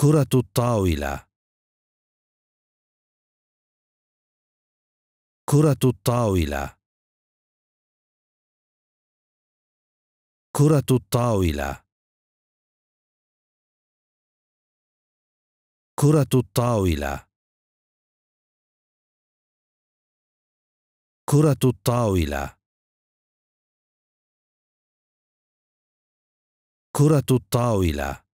كرة الطاولة كرة الطاولة كرة الطاولة كرة الطاولة كرة الطاولة كرة الطاولة